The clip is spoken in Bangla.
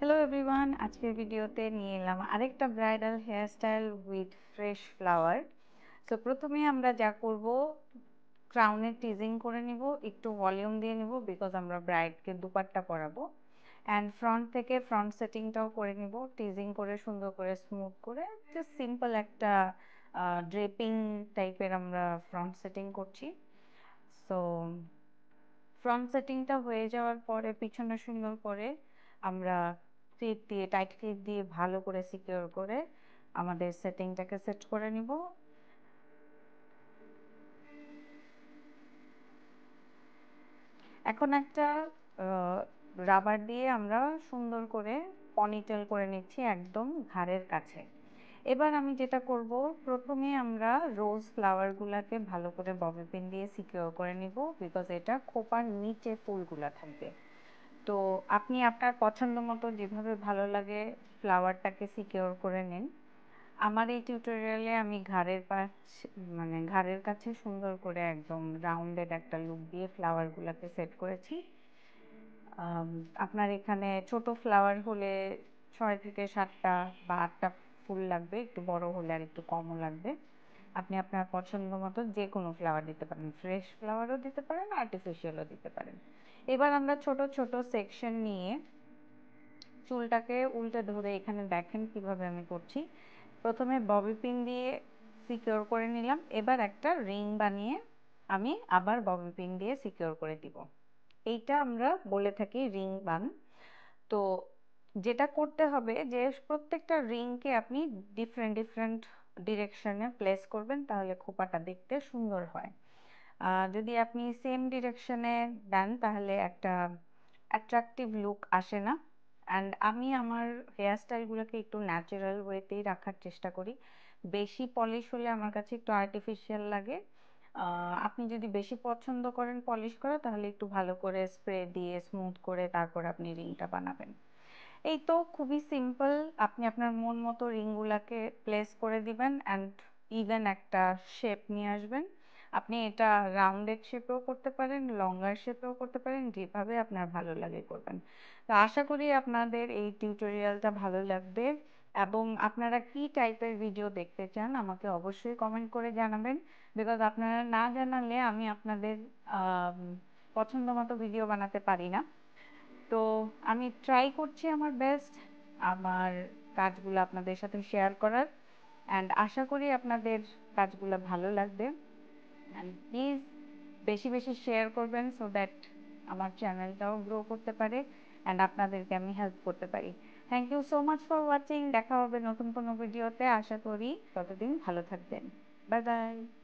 হ্যালো এভরিওয়ান আজকের ভিডিওতে নিয়ে এলাম আরেকটা bridal hairstyle with fresh flower তো প্রথমে আমরা যা করব ক্রাউনের টিজিং করে নিব একটু ভলিউম দিয়ে নিব বিকজ আমরা ব্রাইডকে দুপাট্টা পরাবো অ্যান্ড ফ্রন্ট থেকে ফ্রন্ট সেটিংটাও করে নিব টিজিং করে সুন্দর করে স্মুথ করে জাস্ট সিম্পল একটা ড্রেপিং টাইপের আমরা ফ্রন্ট সেটিং করছি সো ফ্রন্ট সেটিংটা হয়ে যাওয়ার পরে পিছনে সুন্দর করে আমরা ক্লিপ দিয়ে টাইট ক্লিপ দিয়ে ভালো করে সিকিওর করে আমাদের সেটিংটাকে সেট করে নিব এখন একটা রাবার দিয়ে আমরা সুন্দর করে পনিটেল করে নিচ্ছি একদম ঘাড়ের কাছে এবার আমি যেটা করব প্রথমে আমরা রোজ ফ্লাওয়ারগুলোকে ভালো করে ববি পিন দিয়ে সিকিওর করে নিব বিকজ এটা খোপার নিচে ফুলগুলো থাকবে তো আপনি আপনার পছন্দ মতো যেভাবে ভালো লাগে ফ্লাওয়ারটাকে সিকিওর করে নিন আমার এই টিউটোরিয়ালে আমি ঘাড়ের পাশ মানে ঘাড়ের কাছে সুন্দর করে একদম রাউন্ডেড একটা লুক দিয়ে ফ্লাওয়ারগুলোকে সেট করেছি আপনার এখানে ছোট ফ্লাওয়ার হলে ছয় থেকে সাতটা বা আটটা ফুল লাগবে একটু বড় হলে আর একটু কমও লাগবে আপনি আপনার পছন্দ মতো যে কোনো ফ্লাওয়ার দিতে পারেন ফ্রেশ ফ্লাওয়ারও দিতে পারেন আর্টিফিশিয়ালও দিতে পারেন এবার আমরা ছোট ছোট সেকশন নিয়ে চুলটাকে উল্টে ধরে এখানে দেখেন কিভাবে আমি করছি প্রথমে ববি পিন দিয়ে সিকিওর করে নিলাম এবার একটা রিং বানিয়ে আমি আবার ববি পিন দিয়ে সিকিওর করে দিব এইটা আমরা বলে থাকি রিং বান তো যেটা করতে হবে যে প্রত্যেকটা রিংকে আপনি ডিফারেন্ট ডিফারেন্ট ডিরেকশানে প্লেস করবেন তাহলে খোপাটা দেখতে সুন্দর হয় যদি আপনি সেম ডিরেকশানে দেন তাহলে একটা অ্যাট্রাকটিভ লুক আসে না অ্যান্ড আমি আমার হেয়ার স্টাইলগুলোকে একটু ন্যাচারাল ওয়েতেই রাখার চেষ্টা করি বেশি পলিশ হলে আমার কাছে একটু আর্টিফিশিয়াল লাগে আপনি যদি বেশি পছন্দ করেন পলিশ করা তাহলে একটু ভালো করে স্প্রে দিয়ে স্মুথ করে তারপর আপনি রিংটা বানাবেন এই তো খুবই সিম্পল আপনি আপনার মন মতো রিংগুলাকে প্লেস করে দিবেন অ্যান্ড ইভেন একটা শেপ নিয়ে আসবেন আপনি এটা রাউন্ডেড শেপেও করতে পারেন লঙ্গার শেপেও করতে পারেন যেভাবে আপনার ভালো লাগে করবেন তো আশা করি আপনাদের এই টিউটোরিয়ালটা ভালো লাগবে এবং আপনারা কি টাইপের ভিডিও দেখতে চান আমাকে অবশ্যই কমেন্ট করে জানাবেন বিকজ আপনারা না জানালে আমি আপনাদের পছন্দ মতো ভিডিও বানাতে পারি না তো আমি ট্রাই করছি আমার বেস্ট আমার কাজগুলো আপনাদের সাথে শেয়ার করার অ্যান্ড আশা করি আপনাদের কাজগুলো ভালো লাগবে অ্যান্ড প্লিজ বেশি বেশি শেয়ার করবেন সো দ্যাট আমার চ্যানেলটাও গ্রো করতে পারে অ্যান্ড আপনাদেরকে আমি হেল্প করতে পারি thank you so much for watching দেখা হবে নতুন কোনো ভিডিওতে আশা করি ততদিন ভালো থাকবেন বাই বাই